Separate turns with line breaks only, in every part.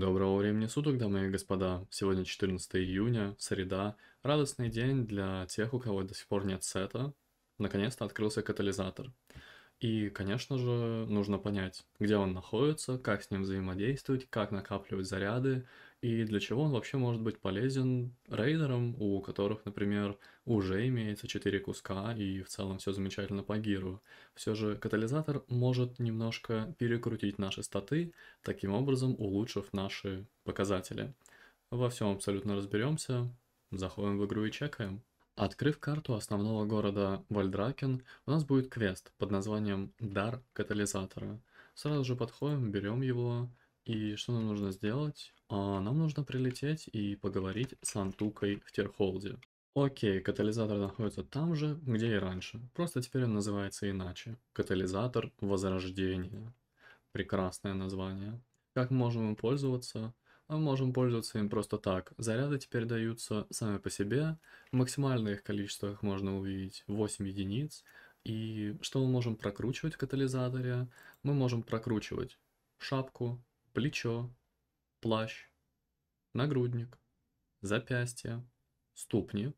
Доброго времени суток, дамы и господа. Сегодня 14 июня, среда. Радостный день для тех, у кого до сих пор нет сета. Наконец-то открылся катализатор. И, конечно же, нужно понять, где он находится, как с ним взаимодействовать, как накапливать заряды и для чего он вообще может быть полезен рейдерам, у которых, например, уже имеется 4 куска и в целом все замечательно по гиру. Все же катализатор может немножко перекрутить наши статы, таким образом улучшив наши показатели. Во всем абсолютно разберемся, заходим в игру и чекаем. Открыв карту основного города Вальдракен, у нас будет квест под названием «Дар катализатора». Сразу же подходим, берем его, и что нам нужно сделать? А, нам нужно прилететь и поговорить с Антукой в Терхолде. Окей, катализатор находится там же, где и раньше, просто теперь он называется иначе. Катализатор Возрождения. Прекрасное название. Как можем им пользоваться? мы можем пользоваться им просто так. Заряды теперь даются сами по себе, максимальное их количество их можно увидеть 8 единиц. И что мы можем прокручивать в катализаторе? Мы можем прокручивать шапку, плечо, плащ, нагрудник, запястье, ступни,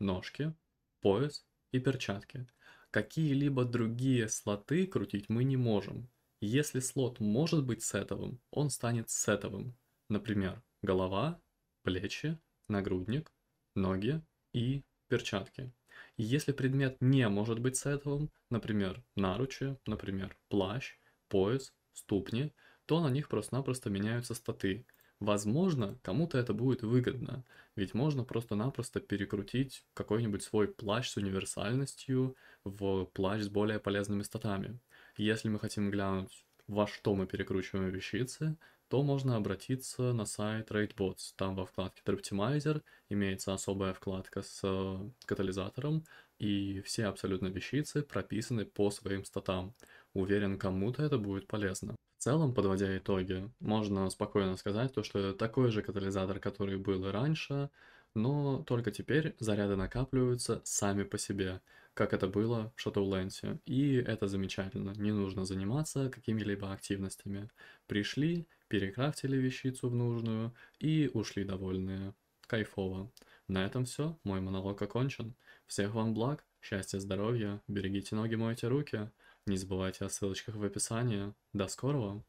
ножки, пояс и перчатки. Какие-либо другие слоты крутить мы не можем. Если слот может быть сетовым, он станет сетовым. Например, голова, плечи, нагрудник, ноги и перчатки. Если предмет не может быть сетовым, например, наручи, например, плащ, пояс, ступни, то на них просто-напросто меняются статы. Возможно, кому-то это будет выгодно, ведь можно просто-напросто перекрутить какой-нибудь свой плащ с универсальностью в плащ с более полезными статами. Если мы хотим глянуть во что мы перекручиваем вещицы, то можно обратиться на сайт RateBots. Там во вкладке Optimizer имеется особая вкладка с э, катализатором, и все абсолютно вещицы прописаны по своим статам. Уверен, кому-то это будет полезно. В целом, подводя итоги, можно спокойно сказать, то, что это такой же катализатор, который был и раньше, но только теперь заряды накапливаются сами по себе, как это было в Shadowlands. И это замечательно, не нужно заниматься какими-либо активностями. Пришли, перекрафтили вещицу в нужную и ушли довольные. Кайфово. На этом все, мой монолог окончен. Всех вам благ, счастья, здоровья, берегите ноги, мойте руки. Не забывайте о ссылочках в описании. До скорого!